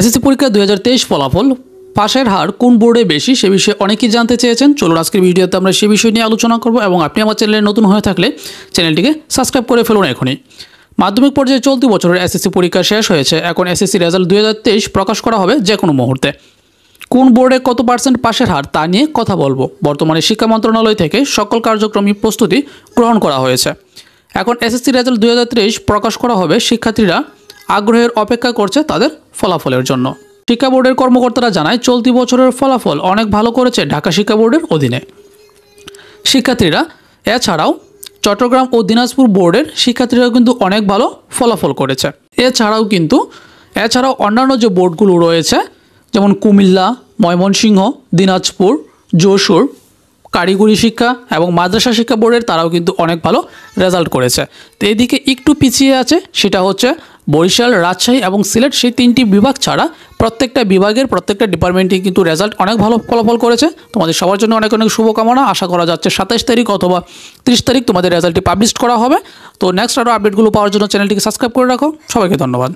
SSC পরীক্ষা দু ফলাফল পাশের হার কোন বোর্ডে বেশি সে বিষয়ে অনেকেই জানতে চেয়েছেন চলুন আজকের ভিডিওতে আমরা সে বিষয় নিয়ে আলোচনা করব এবং আপনি আমার চ্যানেলে নতুন হয়ে থাকলে চ্যানেলটিকে সাবস্ক্রাইব করে ফেলুন এখনই মাধ্যমিক পর্যায়ে চলতি বছরের এসএসসি পরীক্ষা শেষ হয়েছে এখন এসএসসি রেজাল্ট দু প্রকাশ করা হবে যে কোনো মুহূর্তে কোন বোর্ডে কত পার্সেন্ট পাশের হার তা নিয়ে কথা বলবো বর্তমানে শিক্ষা মন্ত্রণালয় থেকে সকল কার্যক্রমী প্রস্তুতি গ্রহণ করা হয়েছে এখন এসএসসি রেজাল্ট দু প্রকাশ করা হবে শিক্ষার্থীরা আগ্রহের অপেক্ষা করছে তাদের ফলাফলের জন্য শিক্ষা বোর্ডের কর্মকর্তারা জানায় চলতি বছরের ফলাফল অনেক ভালো করেছে ঢাকা শিক্ষা বোর্ডের অধীনে শিক্ষার্থীরা এছাড়াও চট্টগ্রাম ও দিনাজপুর বোর্ডের শিক্ষার্থীরা কিন্তু অনেক ভালো ফলাফল করেছে এছাড়াও কিন্তু এছাড়াও অন্যান্য যে বোর্ডগুলো রয়েছে যেমন কুমিল্লা ময়মনসিংহ দিনাজপুর যশোর কারিগরি শিক্ষা এবং মাদ্রাসা শিক্ষা বোর্ডের তারাও কিন্তু অনেক ভালো রেজাল্ট করেছে তো এদিকে একটু পিছিয়ে আছে সেটা হচ্ছে বরিশাল রাজশাহী এবং সিলেট সেই তিনটি বিভাগ ছাড়া প্রত্যেকটা বিভাগের প্রত্যেকটা ডিপার্টমেন্টই কিন্তু রেজাল্ট অনেক ভালো ফলাফল করেছে তোমাদের সবার জন্য অনেক অনেক শুভকামনা আশা করা যাচ্ছে সাতাইশ তারিখ অথবা ত্রিশ তারিখ তোমাদের রেজাল্টটি পাবলিশ করা হবে তো নেক্সট আরও আপডেটগুলো পাওয়ার জন্য চ্যানেলটিকে সাবস্ক্রাইব করে রাখো সবাইকে ধন্যবাদ